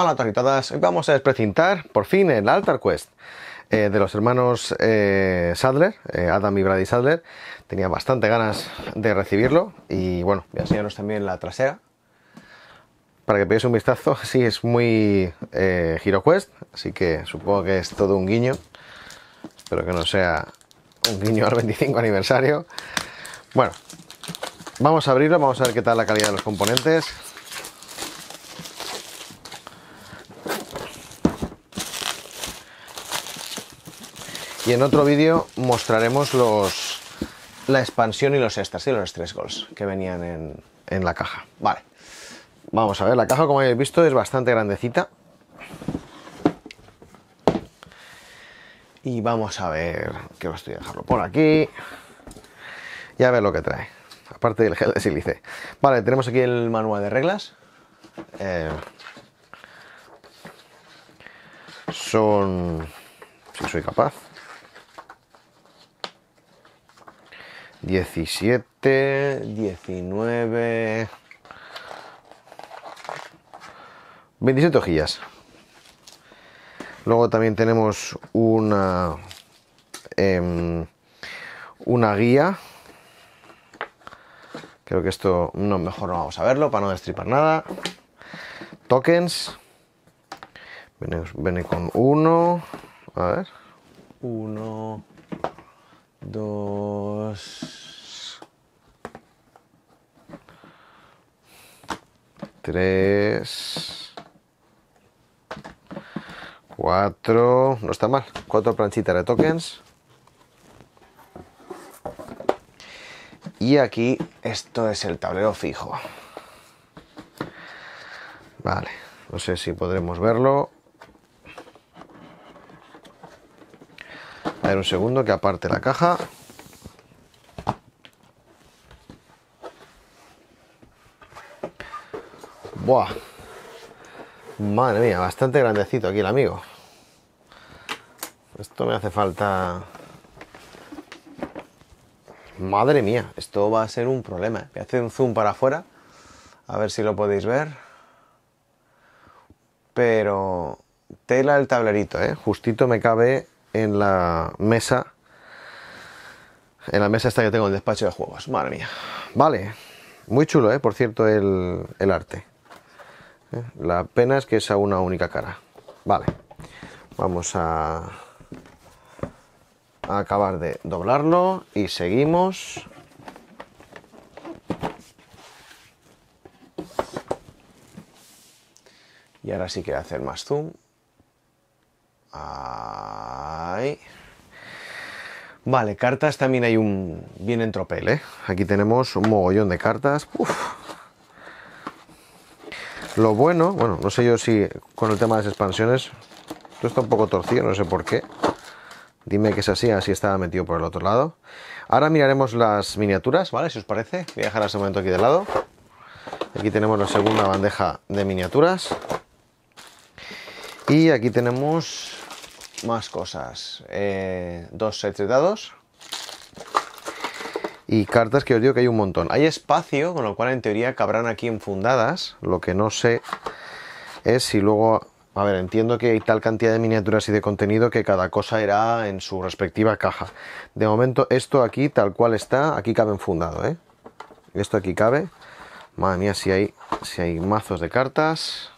Hola tarjetadas, hoy vamos a desprecintar por fin el Altar Quest eh, de los hermanos eh, Sadler, eh, Adam y Brady Sadler. Tenía bastante ganas de recibirlo y bueno, voy a enseñaros también la trasera para que veáis un vistazo. Sí, es muy Quest, así que supongo que es todo un guiño. Espero que no sea un guiño al 25 aniversario. Bueno, vamos a abrirlo, vamos a ver qué tal la calidad de los componentes. Y en otro vídeo mostraremos los, la expansión y los extras y los stress goals que venían en, la caja. Vale, vamos a ver, la caja como habéis visto es bastante grandecita. Y vamos a ver, que estoy a dejarlo por aquí. Y a ver lo que trae. Aparte del gel de sílice. Vale, tenemos aquí el manual de reglas. Eh, son... Si soy capaz. 17, 19... 27 hojillas. Luego también tenemos una, em, una guía. Creo que esto no, mejor no vamos a verlo para no destripar nada. Tokens. Viene, viene con uno. A ver. Uno. Dos. Tres. Cuatro. No está mal. Cuatro planchitas de tokens. Y aquí, esto es el tablero fijo. Vale. No sé si podremos verlo. A ver un segundo que aparte la caja. Buah. Madre mía, bastante grandecito aquí el amigo. Esto me hace falta... Madre mía, esto va a ser un problema. Voy a hacer un zoom para afuera. A ver si lo podéis ver. Pero... Tela el tablerito, ¿eh? Justito me cabe en la mesa. En la mesa esta que tengo en el despacho de juegos. Madre mía. Vale. Muy chulo, ¿eh? Por cierto, el arte. ¿eh? La pena es que es a una única cara. Vale, vamos a, acabar de doblarlo y seguimos. Y ahora sí que hacer más zoom. Vale, cartas también hay un... Bien tropel, ¿eh? Aquí tenemos un mogollón de cartas. Lo bueno, bueno, no sé yo si con el tema de las expansiones, esto está un poco torcido, no sé por qué. Dime que es así, así estaba metido por el otro lado. Ahora miraremos las miniaturas, ¿vale? Si os parece, voy a dejar ese momento aquí de lado. Aquí tenemos la segunda bandeja de miniaturas. Y aquí tenemos más cosas. Eh, dos sets dados y cartas que os digo que hay un montón. Hay espacio, con lo cual en teoría cabrán aquí enfundadas. Lo que no sé es si luego... A ver, entiendo que hay tal cantidad de miniaturas y de contenido que cada cosa irá en su respectiva caja. De momento esto aquí tal cual está, aquí cabe enfundado, ¿eh? Esto aquí cabe. Madre mía, si hay, si hay mazos de cartas.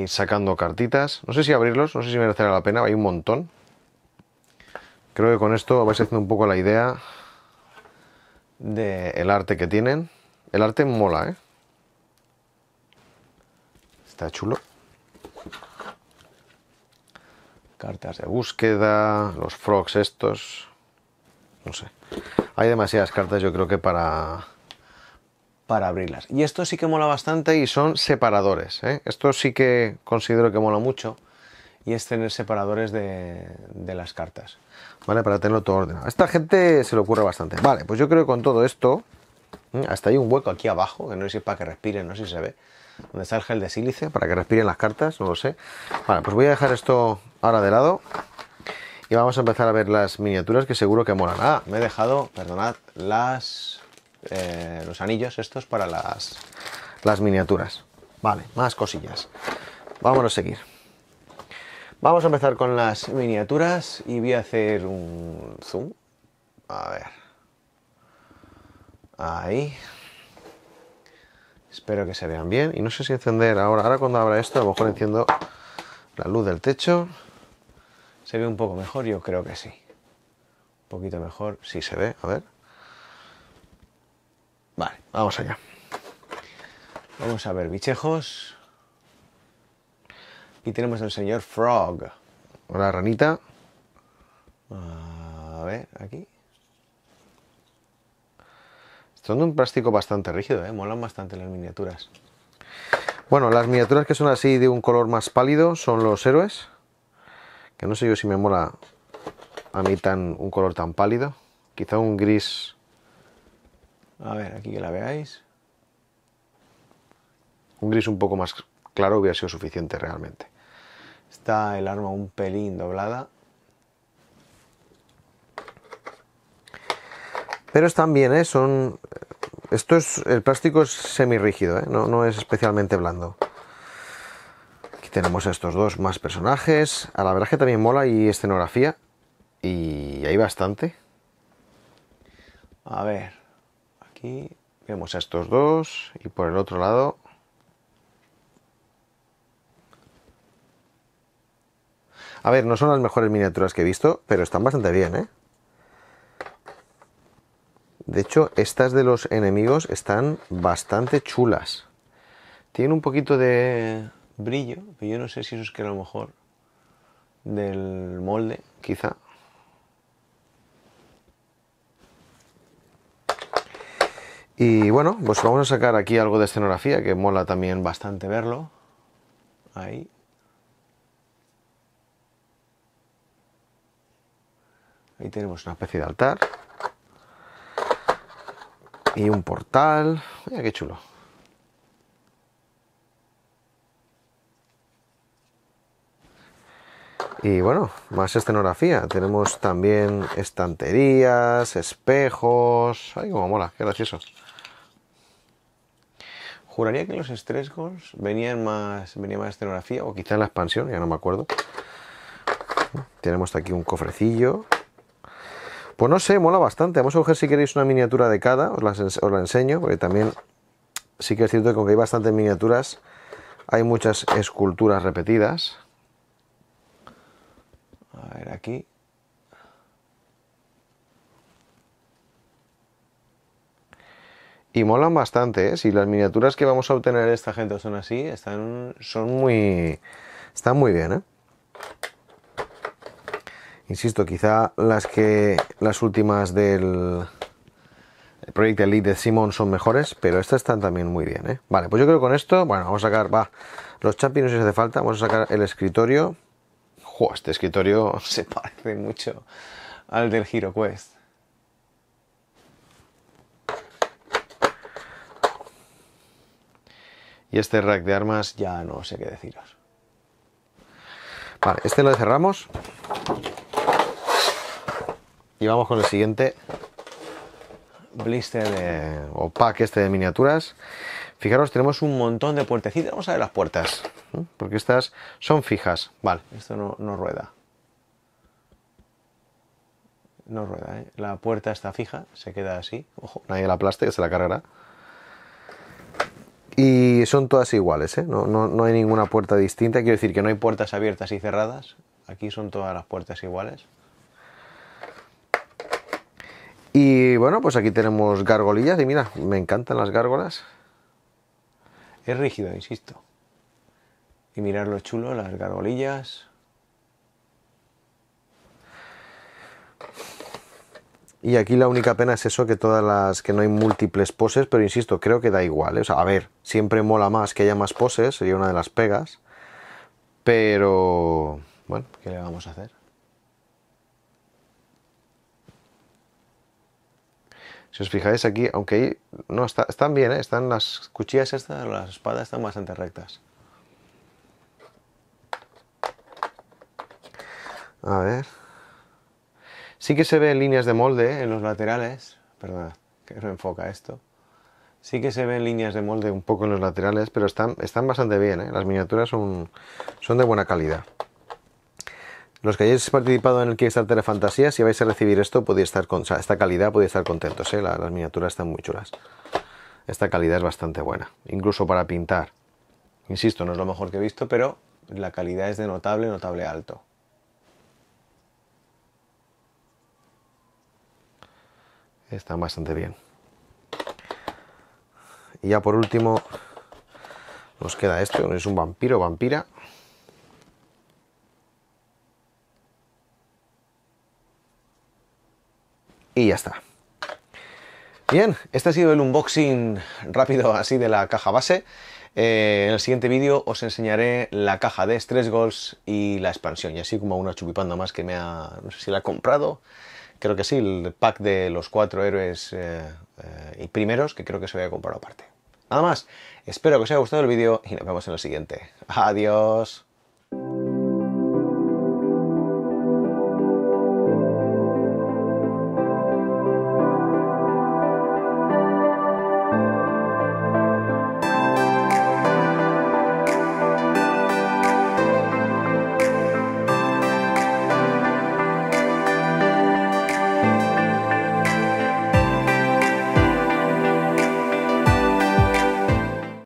Y sacando cartitas. No sé si abrirlos, no sé si merecerá la pena, hay un montón. Creo que con esto vais haciendo un poco la idea del arte que tienen. El arte mola, ¿eh? Está chulo. Cartas de búsqueda, los frogs estos. No sé. Hay demasiadas cartas, yo creo que para para abrirlas. Y esto sí que mola bastante y son separadores. ¿eh? Esto sí que considero que mola mucho y es tener separadores de, de, las cartas. Vale, para tenerlo todo ordenado. A esta gente se le ocurre bastante. Vale, pues yo creo que con todo esto, mm, hasta hay un hueco aquí abajo, que no sé si es para que respiren, no sé si se ve, donde está el gel de sílice, para que respiren las cartas, no lo sé. Vale, pues voy a dejar esto ahora de lado y vamos a empezar a ver las miniaturas que seguro que molan. Ah, me he dejado, perdonad, las, eh, los anillos estos para las, las miniaturas. Vale, más cosillas. Vámonos a seguir. Vamos a empezar con las miniaturas y voy a hacer un zoom. A ver. Ahí. Espero que se vean bien. Y no sé si encender ahora. Ahora cuando abra esto, a lo mejor enciendo la luz del techo. ¿Se ve un poco mejor? Yo creo que sí. Un poquito mejor. Sí se ve. A ver. Vale, vamos allá. Vamos a ver, bichejos. Aquí tenemos al señor Frog. Hola, ranita. A ver, aquí. Son de un plástico bastante rígido, ¿eh? molan bastante las miniaturas. Bueno, las miniaturas que son así de un color más pálido son los héroes. Que no sé yo si me mola a mí un color tan pálido. Quizá un gris. A ver, aquí que la veáis. Un gris un poco más claro hubiera sido suficiente realmente. Está el arma un pelín doblada. Pero están bien, ¿eh? Son... Esto es... El plástico es semirrígido, ¿eh? No, es especialmente blando. Aquí tenemos estos dos más personajes. A la verdad que también mola y escenografía. Y hay bastante. A ver, aquí vemos a estos dos y por el otro lado A ver, no son las mejores miniaturas que he visto, pero están bastante bien, ¿eh? De hecho, estas de los enemigos están bastante chulas. Tienen un poquito de brillo, pero yo no sé si eso es que a lo mejor del molde, quizá. Y bueno, pues vamos a sacar aquí algo de escenografía, que mola también bastante verlo. Ahí, Ahí tenemos una especie de altar. Y un portal. Mira qué chulo. Y bueno, más escenografía. Tenemos también estanterías, espejos. Ay, como mola, qué gracioso. Juraría que los estresgos venían más, venía más escenografía o quizá en la expansión, ya no me acuerdo. Tenemos aquí un cofrecillo pues no sé, mola bastante. Vamos a coger si queréis una miniatura de cada, os, la enseño, porque también sí que es cierto que aunque hay bastantes miniaturas, hay muchas esculturas repetidas. A ver aquí. Y molan bastante, ¿eh? Si las miniaturas que vamos a obtener de esta gente son así, están, son muy... Están muy bien, ¿eh? Insisto, quizá las que las últimas del proyecto Elite de Simon son mejores, pero estas están también muy bien. ¿eh? Vale, pues yo creo que con esto, bueno, vamos a sacar, va, los champions si hace falta, vamos a sacar el escritorio. este escritorio se parece mucho al del Giro Quest. Y este rack de armas ya no sé qué deciros. Vale, este lo cerramos. Y vamos con el siguiente blister de, eh, o pack este de miniaturas. Fijaros, tenemos un montón de puertecitas. Vamos a ver las puertas, porque estas son fijas. Vale, esto no, rueda. No rueda, ¿eh? La puerta está fija, se queda así. Ojo, nadie la aplaste, se la cargará. Y son todas iguales, ¿eh? no hay ninguna puerta distinta. Quiero decir que no hay puertas abiertas y cerradas. Aquí son todas las puertas iguales. Y bueno, pues aquí tenemos gargolillas y mira, me encantan las gárgolas. Es rígido, insisto. Y mirar lo chulo, las gargolillas. Y aquí la única pena es eso, que todas las, que no hay múltiples poses, pero insisto, creo que da igual. ¿eh? a ver, siempre mola más que haya más poses, sería una de las pegas. Pero, bueno, ¿qué le vamos a hacer? Si os fijáis aquí, aunque no, están bien, ¿eh? están las cuchillas estas, las espadas están bastante rectas. A ver. Sí que se ven líneas de molde ¿eh? en los laterales. Perdona, que no enfoca esto. Sí que se ven líneas de molde un poco en los laterales, pero están, están bastante bien. ¿eh? Las miniaturas son, son de buena calidad. Los que hayáis participado en el Kickstarter de Fantasía, si vais a recibir esto, podéis estar con esta calidad, podéis estar contentos. ¿eh? las miniaturas están muy chulas. Esta calidad es bastante buena, incluso para pintar. Insisto, no es lo mejor que he visto, pero la calidad es de notable, notable alto. Está bastante bien. Y ya por último, nos queda esto, es un vampiro, vampira. y ya está. Bien, este ha sido el unboxing rápido así de la caja base. Eh, en el siguiente vídeo os enseñaré la caja de Stress Goals y la expansión, y así como una chupipando más que me ha... no sé si la he comprado, creo que sí, el pack de los cuatro héroes eh, eh, y primeros, que creo que se había comprado aparte. Nada más, espero que os haya gustado el vídeo y nos vemos en el siguiente. Adiós.